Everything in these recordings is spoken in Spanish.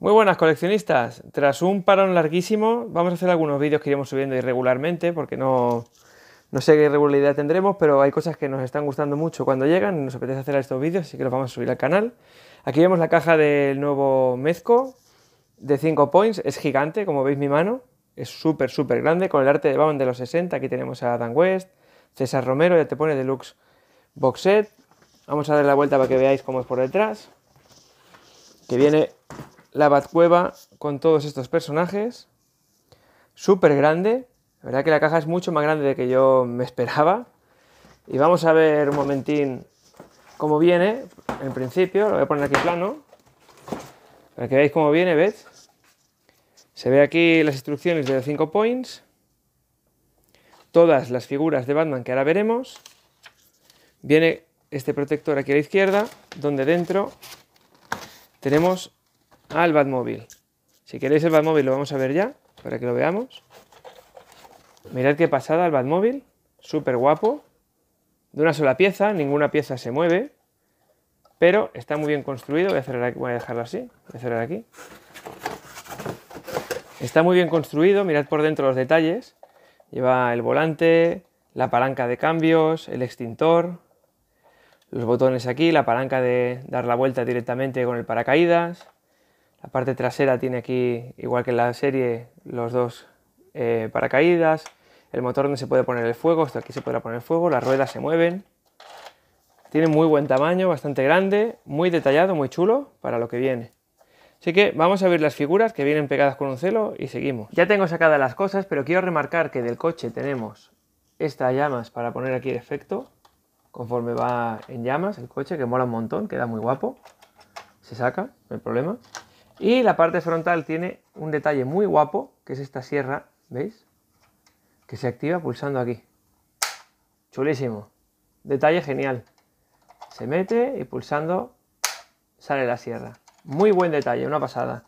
Muy buenas coleccionistas, tras un parón larguísimo vamos a hacer algunos vídeos que iremos subiendo irregularmente porque no, sé qué regularidad tendremos, pero hay cosas que nos están gustando mucho cuando llegan nos apetece hacer estos vídeos, así que los vamos a subir al canal. Aquí vemos la caja del nuevo Mezco de 5 points, es gigante, como veis mi mano, es súper, súper grande, con el arte de Baum de los 60, aquí tenemos a Dan West, César Romero, ya te pone Deluxe Box Set. Vamos a dar la vuelta para que veáis cómo es por detrás, que viene la Batcueva con todos estos personajes. Súper grande. La verdad que la caja es mucho más grande de que yo me esperaba. Y vamos a ver un momentín cómo viene. En principio, lo voy a poner aquí plano. Para que veáis cómo viene, ¿ves? Se ve aquí las instrucciones de 5 points. Todas las figuras de Batman que ahora veremos. Viene este protector aquí a la izquierda, donde dentro tenemos al Batmóvil. Si queréis el Batmóvil lo vamos a ver ya, para que lo veamos. Mirad qué pasada el Batmóvil, súper guapo, de una sola pieza, ninguna pieza se mueve, pero está muy bien construido, voy a, aquí, voy a dejarlo así, voy a cerrar aquí. Está muy bien construido, mirad por dentro los detalles, lleva el volante, la palanca de cambios, el extintor, los botones aquí, la palanca de dar la vuelta directamente con el paracaídas, la parte trasera tiene aquí, igual que en la serie, los dos eh, paracaídas. El motor donde se puede poner el fuego, esto aquí se podrá poner el fuego, las ruedas se mueven. Tiene muy buen tamaño, bastante grande, muy detallado, muy chulo para lo que viene. Así que vamos a ver las figuras que vienen pegadas con un celo y seguimos. Ya tengo sacadas las cosas, pero quiero remarcar que del coche tenemos estas llamas para poner aquí el efecto, conforme va en llamas el coche, que mola un montón, queda muy guapo. Se saca, no hay problema. Y la parte frontal tiene un detalle muy guapo, que es esta sierra, ¿veis? Que se activa pulsando aquí. Chulísimo. Detalle genial. Se mete y pulsando sale la sierra. Muy buen detalle, una pasada.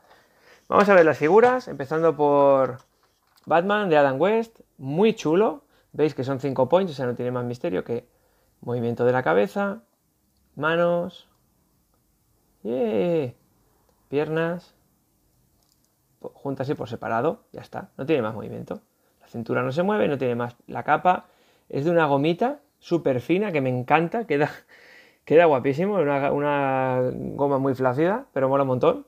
Vamos a ver las figuras, empezando por Batman de Adam West, muy chulo. Veis que son 5 points, o sea, no tiene más misterio que movimiento de la cabeza, manos. Yeah piernas juntas y por separado, ya está, no tiene más movimiento. La cintura no se mueve, no tiene más. La capa es de una gomita súper fina que me encanta, queda, queda guapísimo, una, una goma muy flácida, pero mola un montón.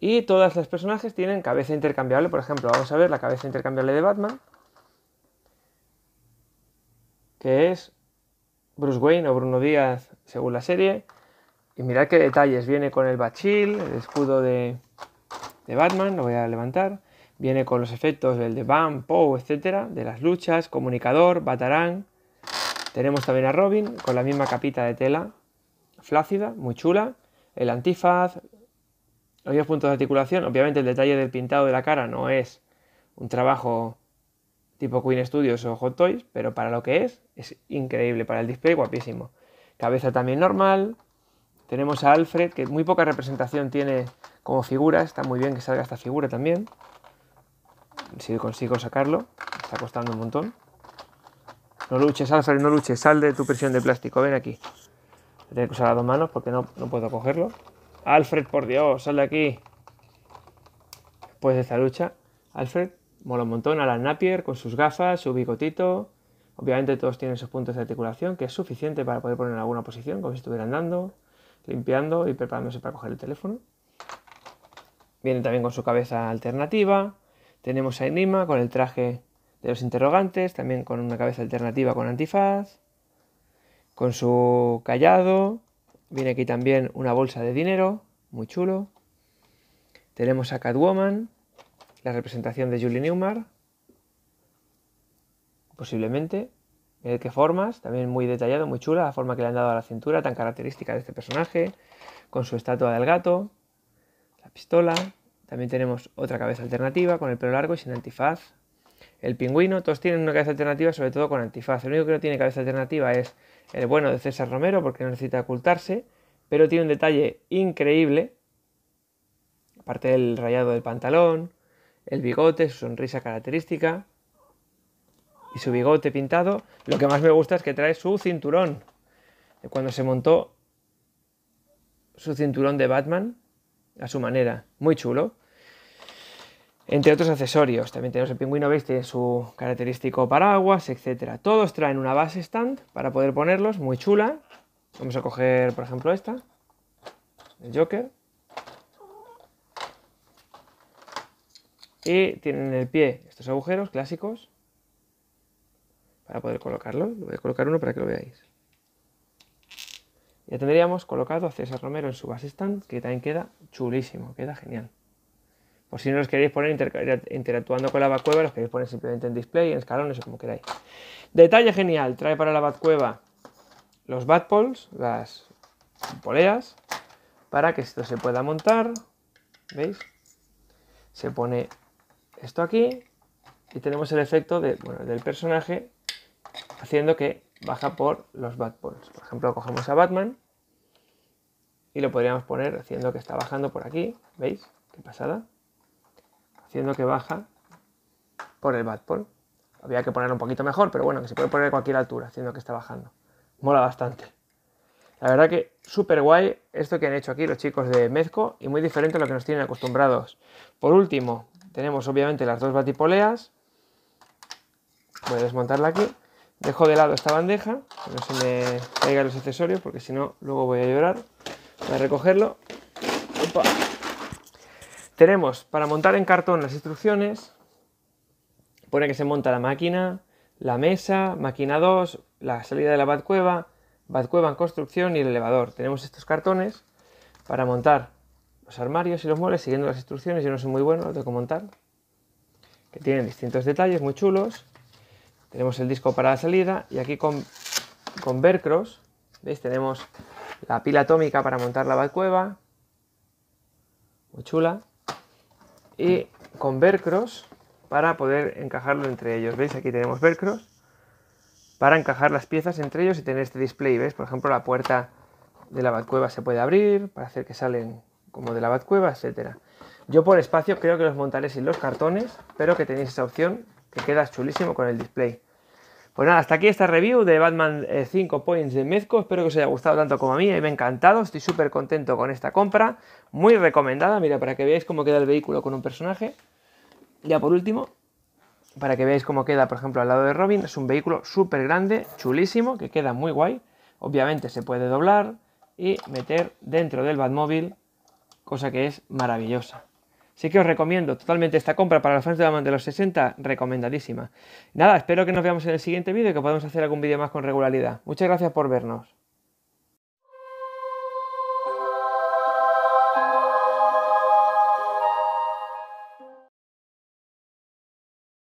Y todas las personajes tienen cabeza intercambiable, por ejemplo, vamos a ver la cabeza intercambiable de Batman, que es Bruce Wayne o Bruno Díaz, según la serie, y mirad qué detalles. Viene con el bachil, el escudo de, Batman, lo voy a levantar. Viene con los efectos del de Bam, Poe, etcétera, de las luchas, comunicador, batarán. Tenemos también a Robin con la misma capita de tela flácida, muy chula. El antifaz, los puntos de articulación. Obviamente el detalle del pintado de la cara no es un trabajo tipo Queen Studios o Hot Toys, pero para lo que es, es increíble. Para el display, guapísimo. Cabeza también normal, tenemos a Alfred, que muy poca representación tiene como figura. Está muy bien que salga esta figura también. Si consigo sacarlo, está costando un montón. No luches, Alfred, no luches. Sal de tu presión de plástico. Ven aquí. Tengo que usar las dos manos porque no, puedo cogerlo. Alfred, por Dios, sal de aquí. Después de esta lucha, Alfred mola un montón. a la Napier con sus gafas, su bigotito. Obviamente todos tienen sus puntos de articulación, que es suficiente para poder poner en alguna posición, como si estuviera andando limpiando y preparándose para coger el teléfono. Viene también con su cabeza alternativa. Tenemos a Enima con el traje de los interrogantes, también con una cabeza alternativa con antifaz, con su callado. Viene aquí también una bolsa de dinero, muy chulo. Tenemos a Catwoman, la representación de Julie Newmar, posiblemente. Mirad qué formas, también muy detallado, muy chula, la forma que le han dado a la cintura, tan característica de este personaje, con su estatua del gato, la pistola. También tenemos otra cabeza alternativa con el pelo largo y sin antifaz. El pingüino, todos tienen una cabeza alternativa, sobre todo con antifaz. El único que no tiene cabeza alternativa es el bueno de César Romero, porque no necesita ocultarse, pero tiene un detalle increíble, aparte del rayado del pantalón, el bigote, su sonrisa característica, y su bigote pintado, lo que más me gusta es que trae su cinturón. Cuando se montó su cinturón de Batman, a su manera, muy chulo. Entre otros accesorios, también tenemos el pingüino veis, tiene su característico paraguas, etc. Todos traen una base stand para poder ponerlos, muy chula. Vamos a coger, por ejemplo, esta, el Joker. Y tienen en el pie estos agujeros clásicos para poder colocarlo. Voy a colocar uno para que lo veáis. Ya tendríamos colocado a César Romero en su base stand, que también queda chulísimo, queda genial. Por si no los queréis poner interactuando con la Batcueva, los queréis poner simplemente en display, en escalones o como queráis. Detalle genial, trae para la Batcueva los Poles. las poleas, para que esto se pueda montar. ¿Veis? Se pone esto aquí y tenemos el efecto del personaje haciendo que baja por los Batpoles. Por ejemplo, cogemos a Batman y lo podríamos poner haciendo que está bajando por aquí, ¿veis? Qué pasada. Haciendo que baja por el Batpole. Había que ponerlo un poquito mejor, pero bueno, que se puede poner a cualquier altura, haciendo que está bajando. Mola bastante. La verdad que súper guay esto que han hecho aquí los chicos de Mezco y muy diferente a lo que nos tienen acostumbrados. Por último, tenemos obviamente las dos batipoleas. Voy a desmontarla aquí. Dejo de lado esta bandeja, que no se me caigan los accesorios, porque si no, luego voy a llorar. Voy a recogerlo. Tenemos para montar en cartón las instrucciones. Pone que se monta la máquina, la mesa, máquina 2, la salida de la batcueva, batcueva en construcción y el elevador. Tenemos estos cartones para montar los armarios y los muebles siguiendo las instrucciones. Yo no soy muy bueno, lo tengo que montar. Que tienen distintos detalles muy chulos tenemos el disco para la salida y aquí con, con Vercross, ¿veis? Tenemos la pila atómica para montar la cueva muy chula, y con Vercross para poder encajarlo entre ellos, ¿veis? Aquí tenemos Vercross para encajar las piezas entre ellos y tener este display, ¿veis? Por ejemplo, la puerta de la batcueva se puede abrir para hacer que salen como de la batcueva, etcétera. Yo por espacio creo que los montaré sin los cartones, pero que tenéis esa opción que queda chulísimo con el display. Pues nada, hasta aquí esta review de Batman 5 eh, Points de Mezco. Espero que os haya gustado tanto como a mí. Me ha encantado, estoy súper contento con esta compra. Muy recomendada, mira, para que veáis cómo queda el vehículo con un personaje. Ya por último, para que veáis cómo queda, por ejemplo, al lado de Robin. Es un vehículo súper grande, chulísimo, que queda muy guay. Obviamente se puede doblar y meter dentro del Batmóvil, cosa que es maravillosa. Así que os recomiendo totalmente esta compra para los fans de los 60, recomendadísima. Nada, espero que nos veamos en el siguiente vídeo y que podamos hacer algún vídeo más con regularidad. Muchas gracias por vernos.